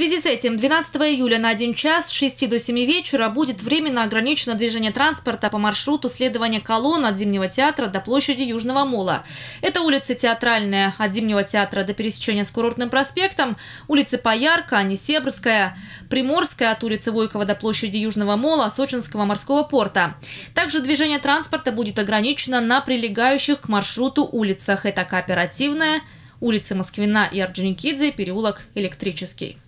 связи с этим 12 июля на 1 час с 6 до 7 вечера будет временно ограничено движение транспорта по маршруту следования колонн от Зимнего театра до площади Южного мола. Это улицы Театральная от Зимнего театра до пересечения с Курортным проспектом, улицы Поярка, Анисебрская, Приморская от улицы Войкова до площади Южного мола, Сочинского морского порта. Также движение транспорта будет ограничено на прилегающих к маршруту улицах. Это Кооперативная, улицы Москвина и Орджоникидзе, переулок Электрический.